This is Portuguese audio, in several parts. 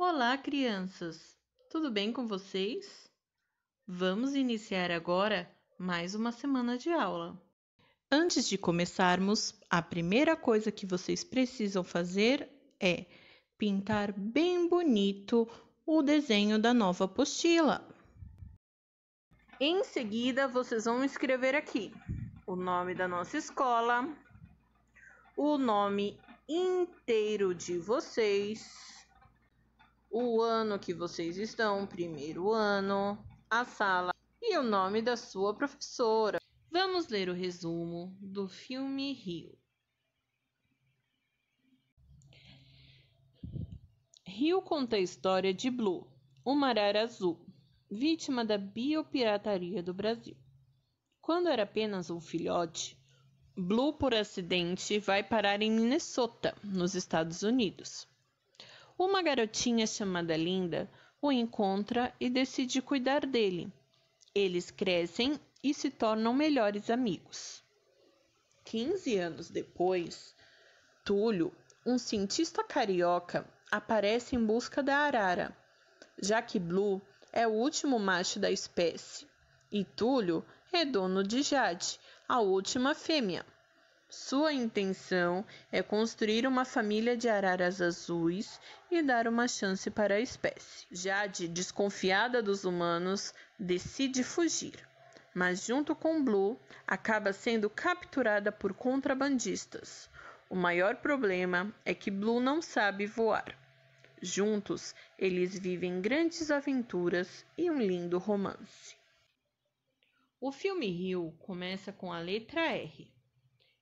Olá, crianças! Tudo bem com vocês? Vamos iniciar agora mais uma semana de aula. Antes de começarmos, a primeira coisa que vocês precisam fazer é pintar bem bonito o desenho da nova apostila. Em seguida, vocês vão escrever aqui o nome da nossa escola, o nome inteiro de vocês o ano que vocês estão, primeiro ano, a sala e o nome da sua professora. Vamos ler o resumo do filme Rio. Rio conta a história de Blue, uma arara azul, vítima da biopirataria do Brasil. Quando era apenas um filhote, Blue, por acidente, vai parar em Minnesota, nos Estados Unidos. Uma garotinha chamada Linda o encontra e decide cuidar dele. Eles crescem e se tornam melhores amigos. 15 anos depois, Túlio, um cientista carioca, aparece em busca da arara, já que Blue é o último macho da espécie e Túlio é dono de Jade, a última fêmea. Sua intenção é construir uma família de araras azuis e dar uma chance para a espécie. Jade, desconfiada dos humanos, decide fugir, mas junto com Blue, acaba sendo capturada por contrabandistas. O maior problema é que Blue não sabe voar. Juntos, eles vivem grandes aventuras e um lindo romance. O filme Rio começa com a letra R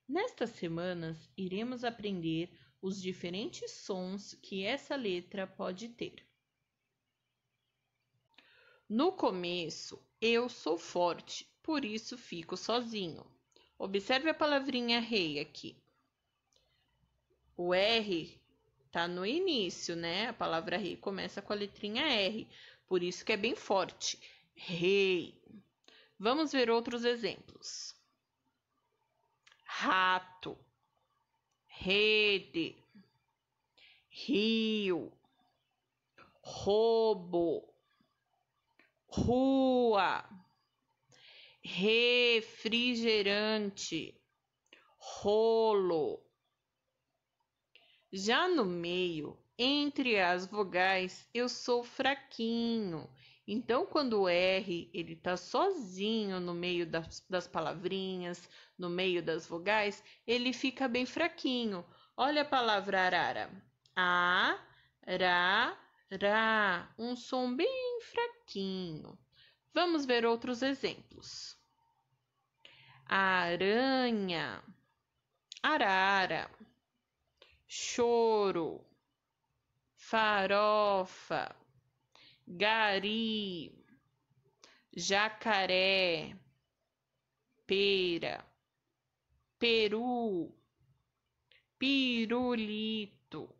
Nestas semanas, iremos aprender os diferentes sons que essa letra pode ter. No começo, eu sou forte, por isso fico sozinho. Observe a palavrinha rei aqui. O R está no início, né? A palavra rei começa com a letrinha R, por isso que é bem forte. Rei. Vamos ver outros exemplos rato, rede, rio, roubo, rua, refrigerante, rolo. Já no meio, entre as vogais, eu sou fraquinho então, quando o R ele está sozinho no meio das, das palavrinhas, no meio das vogais, ele fica bem fraquinho. Olha a palavra arara. A, ra, ra. Um som bem fraquinho. Vamos ver outros exemplos. Aranha, arara, choro, farofa gari, jacaré, pera, peru, pirulito.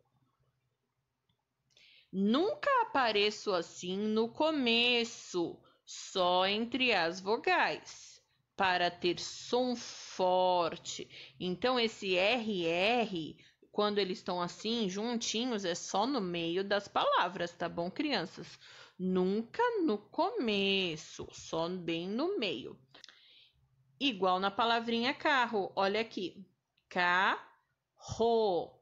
Nunca apareço assim no começo, só entre as vogais, para ter som forte. Então, esse RR quando eles estão assim, juntinhos, é só no meio das palavras, tá bom, crianças? Nunca no começo, só bem no meio. Igual na palavrinha carro, olha aqui. Carro.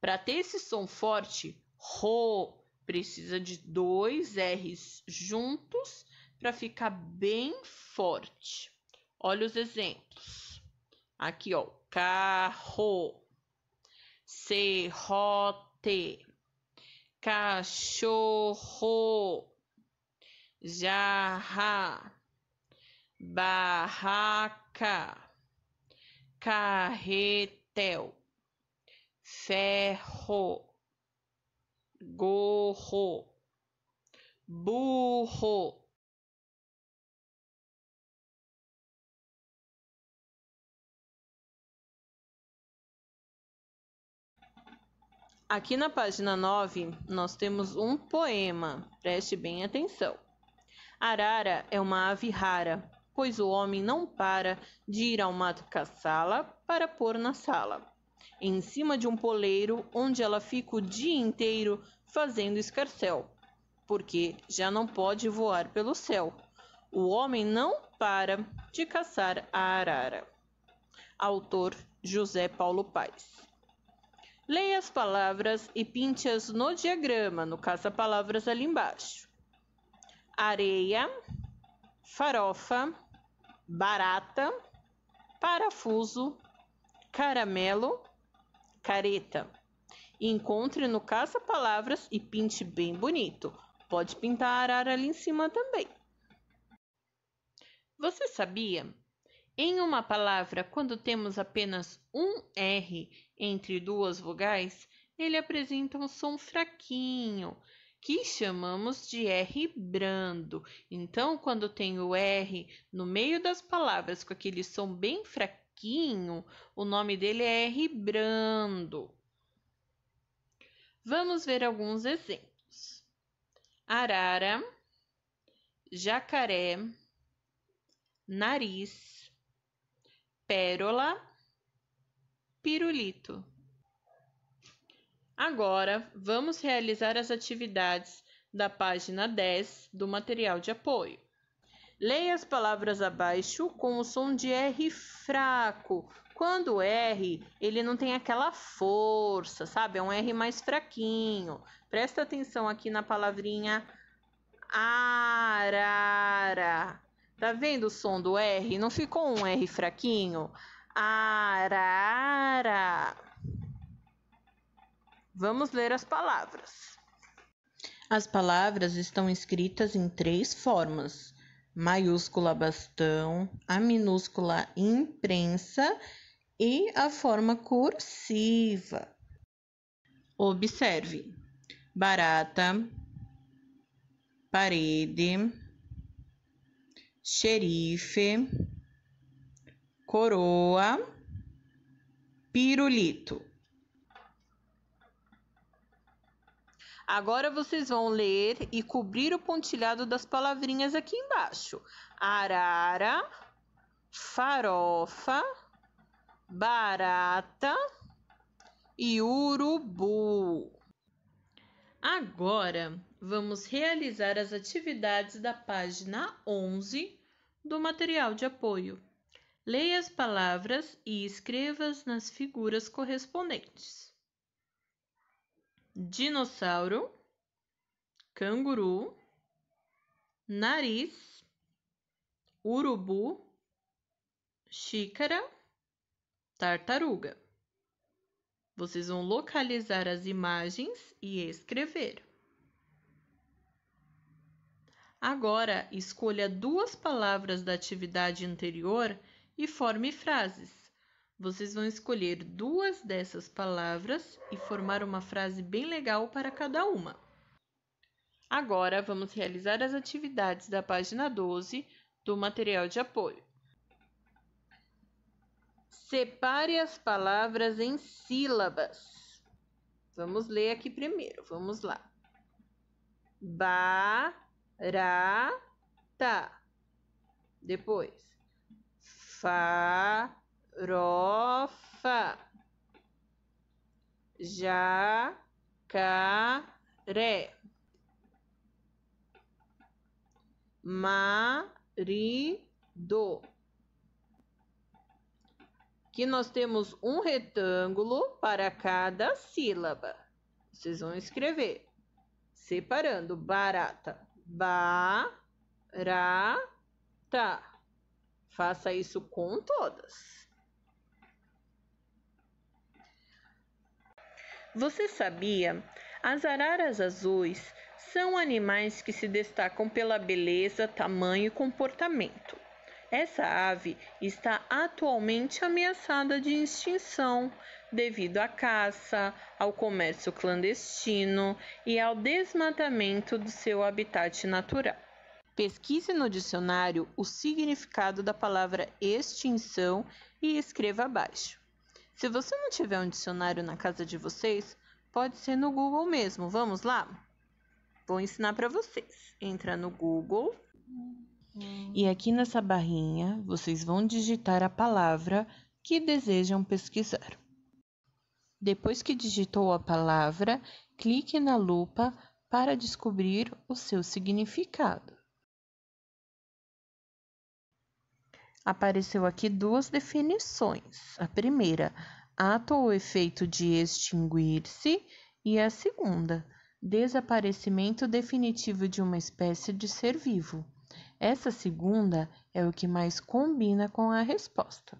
Para ter esse som forte, ro, precisa de dois R's juntos para ficar bem forte. Olha os exemplos. Aqui, ó, carro serrote, cachorro, jarra, barraca, carretel, ferro, gorro, burro. Aqui na página 9, nós temos um poema. Preste bem atenção. Arara é uma ave rara, pois o homem não para de ir ao mato caçá-la para pôr na sala. Em cima de um poleiro, onde ela fica o dia inteiro fazendo escarcel, porque já não pode voar pelo céu. O homem não para de caçar a arara. Autor José Paulo Paes. Leia as palavras e pinte-as no diagrama, no caça-palavras ali embaixo. Areia, farofa, barata, parafuso, caramelo, careta. Encontre no caça-palavras e pinte bem bonito. Pode pintar a arara ali em cima também. Você sabia em uma palavra, quando temos apenas um R entre duas vogais, ele apresenta um som fraquinho, que chamamos de R brando. Então, quando tem o R no meio das palavras com aquele som bem fraquinho, o nome dele é R brando. Vamos ver alguns exemplos: arara, jacaré, nariz pérola, pirulito. Agora, vamos realizar as atividades da página 10 do material de apoio. Leia as palavras abaixo com o som de R fraco. Quando R, ele não tem aquela força, sabe? É um R mais fraquinho. Presta atenção aqui na palavrinha arara. Tá vendo o som do R? Não ficou um R fraquinho? Arara. Vamos ler as palavras. As palavras estão escritas em três formas: maiúscula bastão, a minúscula imprensa e a forma cursiva. Observe: barata, parede xerife, coroa, pirulito. Agora vocês vão ler e cobrir o pontilhado das palavrinhas aqui embaixo: arara, farofa, barata e urubu. Agora vamos realizar as atividades da página 11 do material de apoio. Leia as palavras e escreva-as nas figuras correspondentes: dinossauro, canguru, nariz, urubu, xícara, tartaruga. Vocês vão localizar as imagens e escrever. Agora, escolha duas palavras da atividade anterior e forme frases. Vocês vão escolher duas dessas palavras e formar uma frase bem legal para cada uma. Agora, vamos realizar as atividades da página 12 do material de apoio. Separe as palavras em sílabas. Vamos ler aqui primeiro, vamos lá. Ba ra ta Depois, farofa, jacaré, marido. Que nós temos um retângulo para cada sílaba. Vocês vão escrever, separando barata barata. Faça isso com todas. Você sabia? As araras azuis são animais que se destacam pela beleza, tamanho e comportamento. Essa ave está atualmente ameaçada de extinção devido à caça, ao comércio clandestino e ao desmatamento do seu habitat natural. Pesquise no dicionário o significado da palavra extinção e escreva abaixo. Se você não tiver um dicionário na casa de vocês, pode ser no Google mesmo. Vamos lá? Vou ensinar para vocês. Entra no Google. Hum. E aqui nessa barrinha, vocês vão digitar a palavra que desejam pesquisar. Depois que digitou a palavra, clique na lupa para descobrir o seu significado. Apareceu aqui duas definições. A primeira, ato ou efeito de extinguir-se, e a segunda, desaparecimento definitivo de uma espécie de ser vivo. Essa segunda é o que mais combina com a resposta.